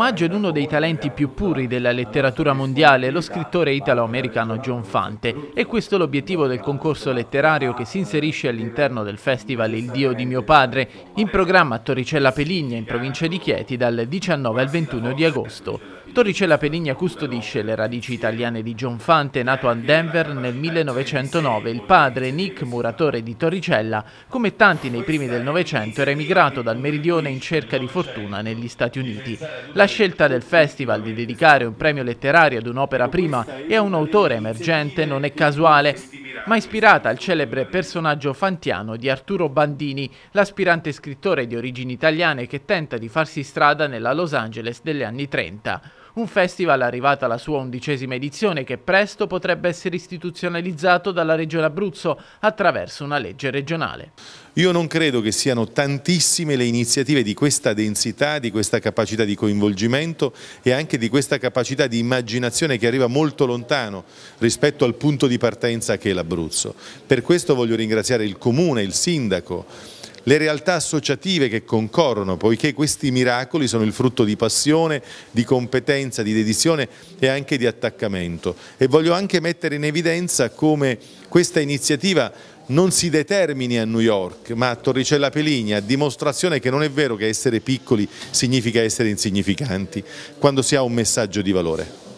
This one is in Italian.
omaggio ad uno dei talenti più puri della letteratura mondiale, lo scrittore italo-americano John Fante. E questo è l'obiettivo del concorso letterario che si inserisce all'interno del festival Il Dio di mio padre, in programma a Torricella Peligna, in provincia di Chieti, dal 19 al 21 di agosto. Torricella Penigna custodisce le radici italiane di John Fante, nato a Denver nel 1909. Il padre, Nick, muratore di Torricella, come tanti nei primi del Novecento, era emigrato dal meridione in cerca di fortuna negli Stati Uniti. La scelta del festival di dedicare un premio letterario ad un'opera prima e a un autore emergente non è casuale, ma ispirata al celebre personaggio fantiano di Arturo Bandini, l'aspirante scrittore di origini italiane che tenta di farsi strada nella Los Angeles degli anni 30. Un festival arrivato alla sua undicesima edizione che presto potrebbe essere istituzionalizzato dalla Regione Abruzzo attraverso una legge regionale. Io non credo che siano tantissime le iniziative di questa densità, di questa capacità di coinvolgimento e anche di questa capacità di immaginazione che arriva molto lontano rispetto al punto di partenza che è l'Abruzzo. Per questo voglio ringraziare il Comune, il Sindaco, le realtà associative che concorrono, poiché questi miracoli sono il frutto di passione, di competenza, di dedizione e anche di attaccamento. E voglio anche mettere in evidenza come questa iniziativa non si determini a New York, ma a Torricella Peligna, a dimostrazione che non è vero che essere piccoli significa essere insignificanti, quando si ha un messaggio di valore.